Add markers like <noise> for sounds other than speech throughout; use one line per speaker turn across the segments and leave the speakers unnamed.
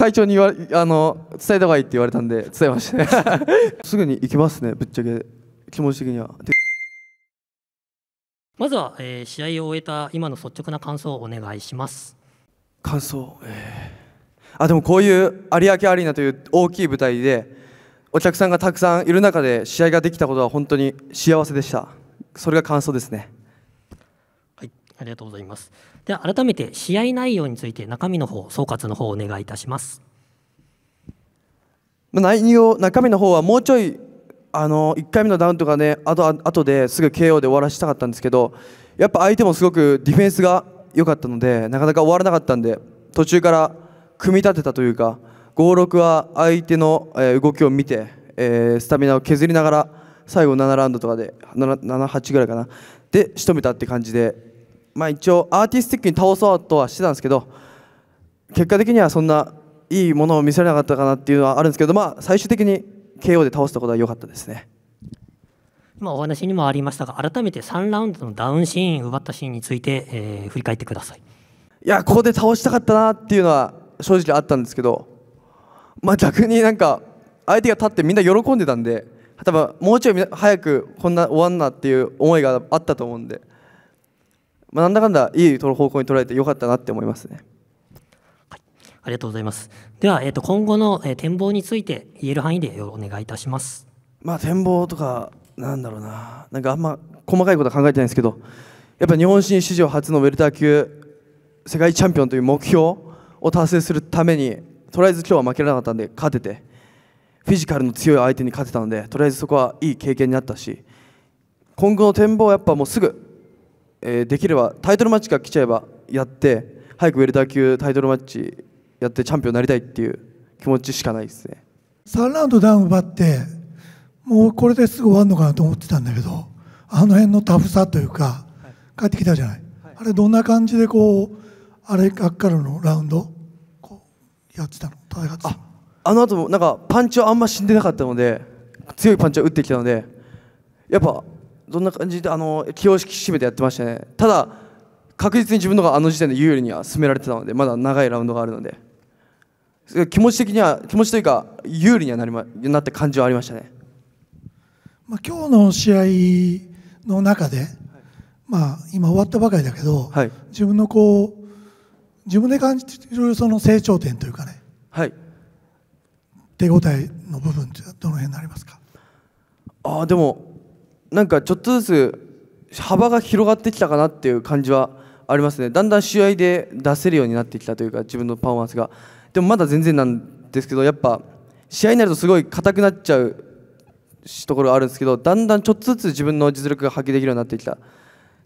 会長に言わあの伝えた方がいいって言われたんで伝えました、ね、<laughs> すぐに行きますねぶっちゃけ気持ち的にはまずは、えー、試合を終えた今の率直な感想をお願いします感想、えー、あでもこういう有明アリーナという大きい舞台でお客さんがたくさんいる中で試合ができたことは本当に幸せでしたそれが感想ですねありがとうございます。では改めて試合内容について中身の方総括の方お願いいたします。内容中身の方はもうちょいあの1回目のダウンとかねあとあとですぐ KO で終わらせたかったんですけどやっぱ相手もすごくディフェンスが良かったのでなかなか終わらなかったんで途中から組み立てたというか56は相手の動きを見て、えー、スタミナを削りながら最後7ラウンドとかで78ぐらいかなで仕留めたって感じでまあ、一応アーティスティックに倒そうとはしてたんですけど結果的にはそんないいものを見せれなかったかなっていうのはあるんですけど、まあ、最終的に KO で倒したことは良かったですね今お話にもありましたが改めて3ラウンドのダウンシーン奪ったシーンについて、えー、振り返ってくださいいやここで倒したかったなっていうのは正直あったんですけど、まあ、逆になんか相手が立ってみんな喜んでたんで多分もうちょい早くこんな終わんなっていう思いがあったと思うんでまあ、なんだかんだいい方向に捉えてよかったなって思いますね。
はい、ありがとうございます。
では、えーと、今後の、えー、展望について言える範囲でお願いいたします。まあ、展望とかなんだろうな、なんかあんま細かいことは考えてないんですけど、やっぱ日本新史上初のウェルター級世界チャンピオンという目標を達成するために、とりあえず今日は負けなかったんで勝てて、フィジカルの強い相手に勝てたので、とりあえずそこはいい経験になったし、今後の展望はやっぱもうすぐえー、できればタイトルマッチが来ちゃえばやって早くウェルター級タイトルマッチやってチャンピオンになりたいっていう気持ちしかないですね
3ラウンドダウン奪ってもうこれですぐ終わるのかなと思ってたんだけどあの辺のタフさというか、帰ってきたじゃない、はい、あれどんな感じでこうあれからのラウンドこ
うやってたの戦ってたのあの後もなんかパンチはあんま死んでなかったので強いパンチは打ってきたのでやっぱどんな感じであの気を引き締めてやってましたねただ確実に自分のがあの時点で有利には進められてたのでまだ長いラウンドがあるので気持ち的には気持ちというか有利にはなりまなった感じはありましたね、
まあ、今日の試合の中で、はい、まあ、今終わったばかりだけど、はい、自分のこう自分で感じているその成長点というかね、はい、手応えの部分ってどの辺になりますか
あでもなんかちょっとずつ幅が広がってきたかなっていう感じはありますねだんだん試合で出せるようになってきたというか自分のパフォーマンスがでもまだ全然なんですけどやっぱ試合になるとすごい硬くなっちゃうところがあるんですけどだんだんちょっとずつ自分の実力が発揮できるようになってきたっ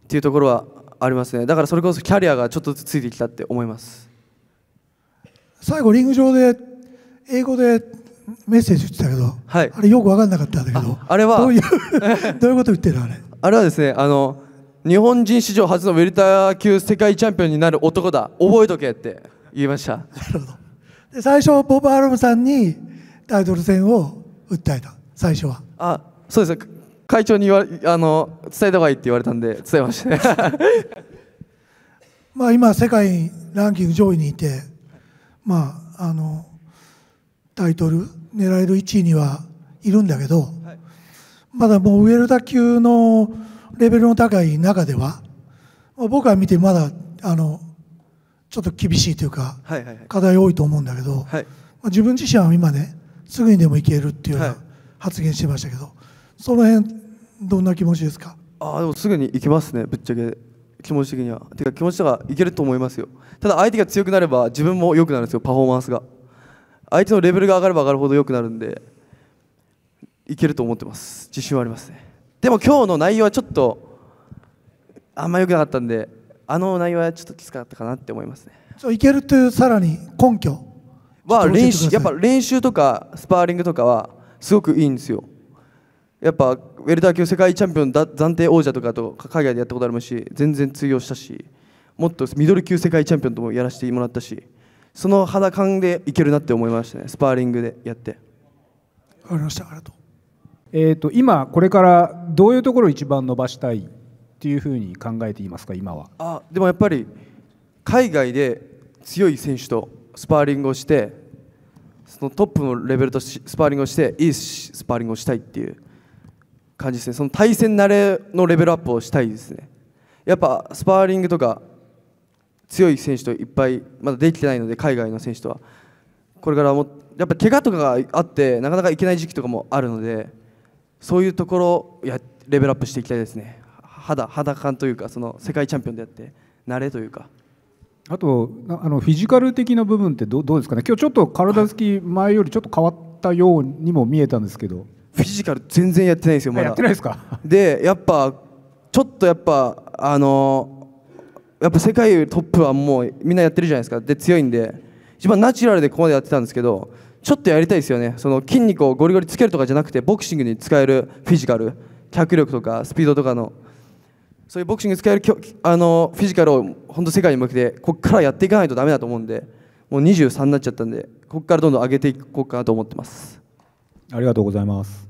ていうところはありますねだからそれこそキャリアがちょっとずつついてきたって思います
最後リング上で英語でメッセージ言ってたけど、はい、あれよく分かんなかったんだけどあれはどういう <laughs> どういうこ
と言ってるあれあれはですねあの日本人史上初のウェルター級世界チャンピオンになる男だ覚えとけって言いましたなるほど
で最初ボブ・アロムさんにタイトル戦を訴えた最初は
あそうです会長に言わあの伝えた方がいいって言われたんで伝えましたね
<laughs> まあ今世界ランキング上位にいてまああのタイトル狙える1位にはいるんだけど、まだもうウェルダ級のレベルの高い中では、まあ、僕は見てまだあのちょっと厳しいというか、課題多いと思うんだけど、まあ、自分自身は今ねすぐにでもいけるっていうような発言してましたけど、その辺どんな気持ちですか
あでもすぐに行きますねぶっちゃけ気持ち的にはてか気持ちとかいけると思いますよただ相手が強くなれば自分も良くなるんですよパフォーマンスが相手のレベルが上がれば上がるほど良くなるんでいけると思ってます自信はありますねでも今日の内容はちょっとあんま良くなかったんであの内容はちょっときつかったかなって思いますね
そういけるというさらに根拠
は練習やっぱ練習とかスパーリングとかはすごくいいんですよやっぱウェルター級世界チャンピオンだ暫定王者とかと海外でやったことありますし全然通用したしもっとミドル級世界チャンピオンともやらせてもらったしその肌感でいけるなって思いましたねスパーリングでやってかりましたありがとう、えーと、と今これからどういうところを一番伸ばしたいっていうふうに考えていますか今はあでもやっぱり海外で強い選手とスパーリングをしてそのトップのレベルとスパーリングをしていいスパーリングをしたいっていう感じですねその対戦慣れのレベルアップをしたいですねやっぱスパーリングとか強い選手といっぱいまだできてないので海外の選手とはこれからもやっぱ怪我とかがあってなかなかいけない時期とかもあるのでそういうところをやレベルアップしていきたいですね肌肌感というかその世界チャンピオンであって慣れというか。あとあのフィジカル的な部分ってどどうですかね、今日ちょっと体つき、前よりちょっと変わったようにも見えたんですけど、フィジカル、全然やってないですよ、まだ。やってないですかで、やっぱ、ちょっとやっぱ、あのやっぱ世界トップはもうみんなやってるじゃないですかで強いんで一番ナチュラルでここまでやってたんですけどちょっとやりたいですよねその筋肉をゴリゴリつけるとかじゃなくてボクシングに使えるフィジカル脚力とかスピードとかのそういうボクシング使えるあのフィジカルを本当世界に向けてここからやっていかないとだめだと思うんでもう23になっちゃったんでここからどんどん上げていこうかなと思ってます
ありがとうございます